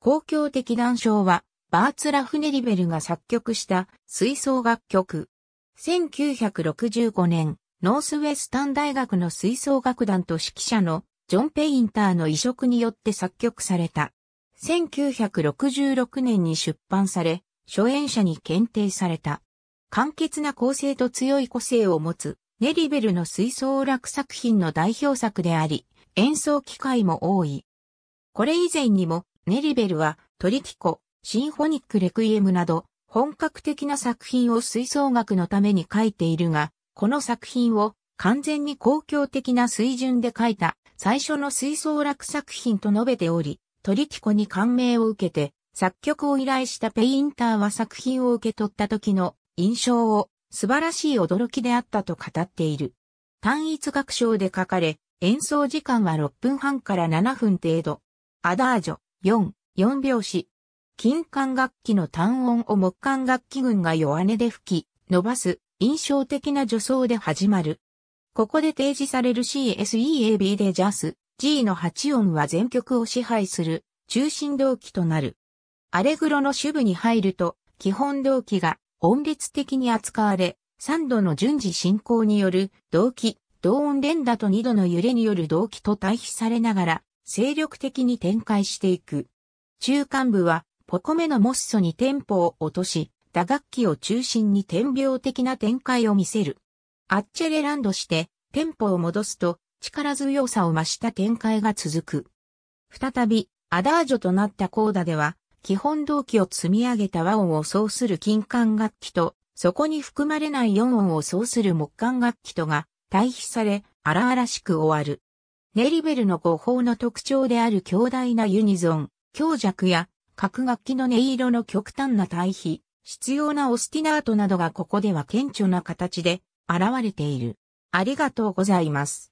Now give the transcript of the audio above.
公共的談笑は、バーツラフ・ネリベルが作曲した吹奏楽曲。1965年、ノースウェスタン大学の吹奏楽団と指揮者のジョン・ペインターの移植によって作曲された。1966年に出版され、初演者に検定された。簡潔な構成と強い個性を持つ、ネリベルの吹奏楽作品の代表作であり、演奏機会も多い。これ以前にも、ネリベルはトリティコ、シンフォニックレクイエムなど本格的な作品を吹奏楽のために書いているが、この作品を完全に公共的な水準で書いた最初の吹奏楽作品と述べており、トリティコに感銘を受けて作曲を依頼したペインターは作品を受け取った時の印象を素晴らしい驚きであったと語っている。単一楽章で書かれ、演奏時間は6分半から7分程度。アダージョ、4、4拍子。金管楽器の単音を木管楽器群が弱音で吹き、伸ばす、印象的な助走で始まる。ここで提示される CSEAB でジャス、G の8音は全曲を支配する、中心動機となる。アレグロの主部に入ると、基本動機が音列的に扱われ、3度の順次進行による動機、同音連打と2度の揺れによる動機と対比されながら、精力的に展開していく。中間部は、ポコメのモッソにテンポを落とし、打楽器を中心に点描的な展開を見せる。アッチェレランドして、テンポを戻すと、力強さを増した展開が続く。再び、アダージョとなったコーダでは、基本動機を積み上げた和音を奏する金管楽器と、そこに含まれない4音を奏する木管楽器とが対比され、荒々しく終わる。ネリベルの語法の特徴である強大なユニゾン、強弱や各楽器の音色の極端な対比、必要なオスティナートなどがここでは顕著な形で現れている。ありがとうございます。